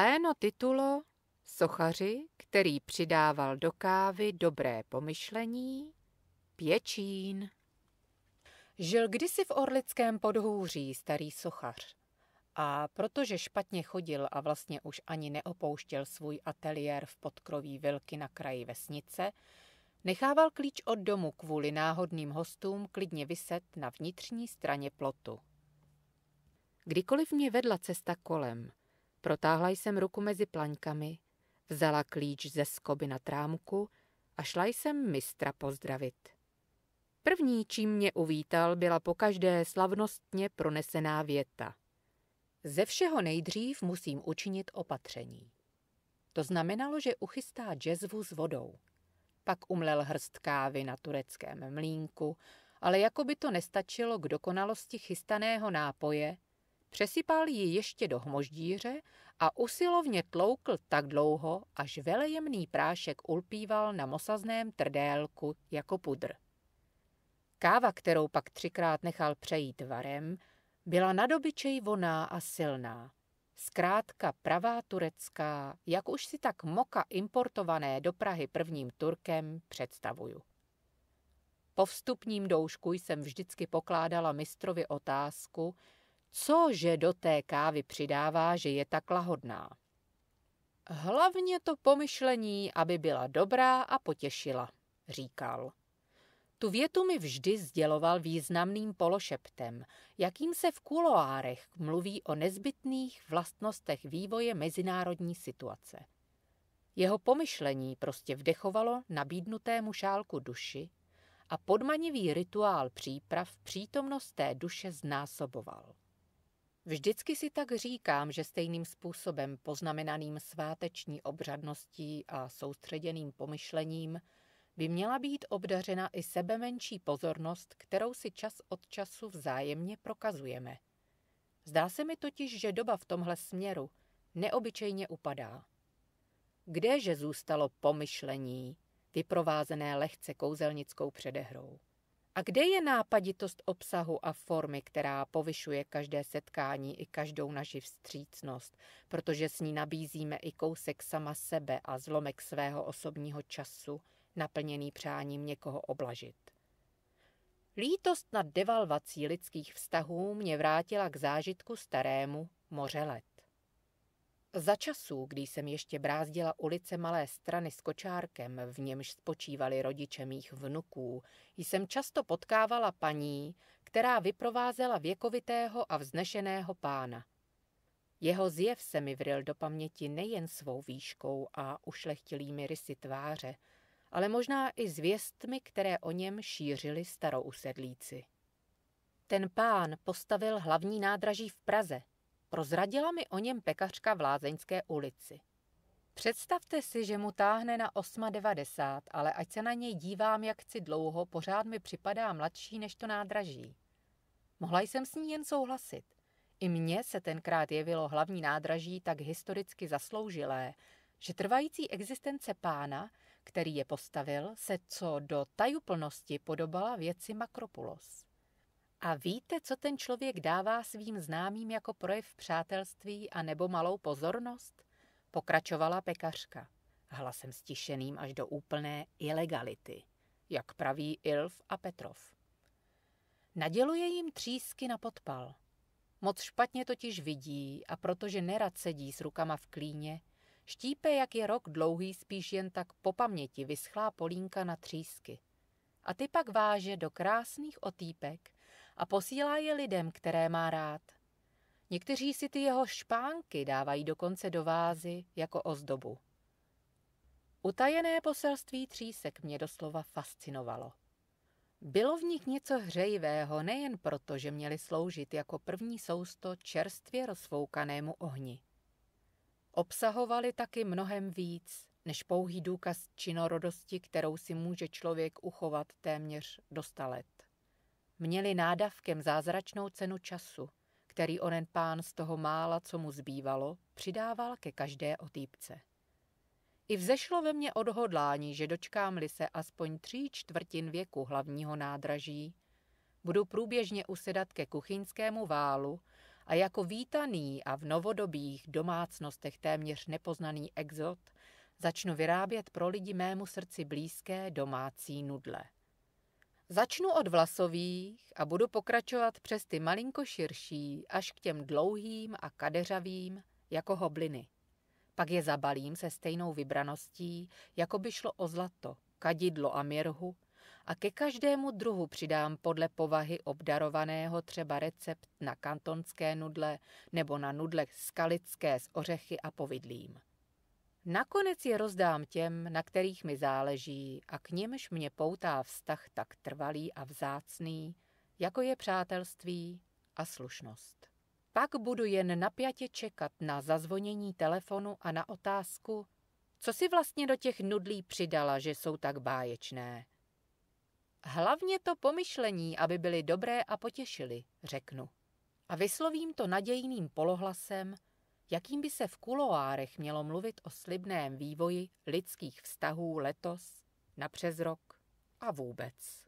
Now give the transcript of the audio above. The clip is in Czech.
Pléno titulo Sochaři, který přidával do kávy dobré pomyšlení, Pěčín. Žil kdysi v Orlickém podhůří starý sochař. A protože špatně chodil a vlastně už ani neopouštěl svůj ateliér v podkroví Vilky na kraji vesnice, nechával klíč od domu kvůli náhodným hostům klidně vyset na vnitřní straně plotu. Kdykoliv mě vedla cesta kolem, Protáhla jsem ruku mezi plaňkami, vzala klíč ze skoby na trámku a šla jsem mistra pozdravit. První, čím mě uvítal, byla po každé slavnostně pronesená věta. Ze všeho nejdřív musím učinit opatření. To znamenalo, že uchystá džezvu s vodou. Pak umlel hrst kávy na tureckém mlínku, ale jako by to nestačilo k dokonalosti chystaného nápoje, Přesypal ji ještě do hmoždíře a usilovně tloukl tak dlouho, až velejemný prášek ulpíval na mosazném trdélku jako pudr. Káva, kterou pak třikrát nechal přejít varem, byla nadobyčej voná a silná. Zkrátka pravá turecká, jak už si tak moka importované do Prahy prvním Turkem představuju. Po vstupním doušku jsem vždycky pokládala mistrovi otázku, cože do té kávy přidává, že je tak lahodná. Hlavně to pomyšlení, aby byla dobrá a potěšila, říkal. Tu větu mi vždy sděloval významným pološeptem, jakým se v kuloárech mluví o nezbytných vlastnostech vývoje mezinárodní situace. Jeho pomyšlení prostě vdechovalo nabídnutému šálku duši a podmanivý rituál příprav přítomnost té duše znásoboval. Vždycky si tak říkám, že stejným způsobem poznamenaným sváteční obřadností a soustředěným pomyšlením by měla být obdařena i sebemenší pozornost, kterou si čas od času vzájemně prokazujeme. Zdá se mi totiž, že doba v tomhle směru neobyčejně upadá. Kdeže zůstalo pomyšlení, vyprovázené lehce kouzelnickou předehrou? A kde je nápaditost obsahu a formy, která povyšuje každé setkání i každou naši vstřícnost, protože s ní nabízíme i kousek sama sebe a zlomek svého osobního času, naplněný přáním někoho oblažit. Lítost nad devalvací lidských vztahů mě vrátila k zážitku starému moře let. Za časů, kdy jsem ještě brázdila ulice Malé strany s kočárkem, v němž spočívali rodiče mých vnuků, jsem často potkávala paní, která vyprovázela věkovitého a vznešeného pána. Jeho zjev se mi vril do paměti nejen svou výškou a ušlechtilými rysy tváře, ale možná i zvěstmi, které o něm šířili starousedlíci. Ten pán postavil hlavní nádraží v Praze – Prozradila mi o něm pekařka v Lázeňské ulici. Představte si, že mu táhne na 8,90, ale ať se na něj dívám, jak chci dlouho, pořád mi připadá mladší než to nádraží. Mohla jsem s ní jen souhlasit. I mně se tenkrát jevilo hlavní nádraží tak historicky zasloužilé, že trvající existence pána, který je postavil, se co do tajuplnosti podobala věci Makropulos. A víte, co ten člověk dává svým známým jako projev přátelství a nebo malou pozornost? Pokračovala pekařka, hlasem stišeným až do úplné ilegality, jak praví Ilf a Petrov. Naděluje jim třísky na podpal. Moc špatně totiž vidí a protože nerad sedí s rukama v klíně, štípe, jak je rok dlouhý, spíš jen tak po paměti vyschlá polínka na třísky. A ty pak váže do krásných otýpek a posílá je lidem, které má rád. Někteří si ty jeho špánky dávají dokonce do vázy jako ozdobu. Utajené poselství třísek mě doslova fascinovalo. Bylo v nich něco hřejivého nejen proto, že měli sloužit jako první sousto čerstvě rozfoukanému ohni. Obsahovali taky mnohem víc, než pouhý důkaz činorodosti, kterou si může člověk uchovat téměř do sta let měli nádavkem zázračnou cenu času, který onen pán z toho mála, co mu zbývalo, přidával ke každé otýpce. I vzešlo ve mně odhodlání, že dočkám-li se aspoň tří čtvrtin věku hlavního nádraží, budu průběžně usedat ke kuchyňskému válu a jako vítaný a v novodobých domácnostech téměř nepoznaný exot začnu vyrábět pro lidi mému srdci blízké domácí nudle. Začnu od vlasových a budu pokračovat přes ty malinko širší až k těm dlouhým a kadeřavým jako hobliny. Pak je zabalím se stejnou vybraností, jako by šlo o zlato, kadidlo a mirhu a ke každému druhu přidám podle povahy obdarovaného třeba recept na kantonské nudle nebo na nudle skalické s ořechy a povidlím. Nakonec je rozdám těm, na kterých mi záleží a k němž mě poutá vztah tak trvalý a vzácný, jako je přátelství a slušnost. Pak budu jen napjatě čekat na zazvonění telefonu a na otázku, co si vlastně do těch nudlí přidala, že jsou tak báječné. Hlavně to pomyšlení, aby byly dobré a potěšily, řeknu. A vyslovím to nadějným polohlasem – jakým by se v kuloárech mělo mluvit o slibném vývoji lidských vztahů letos, na přes rok a vůbec.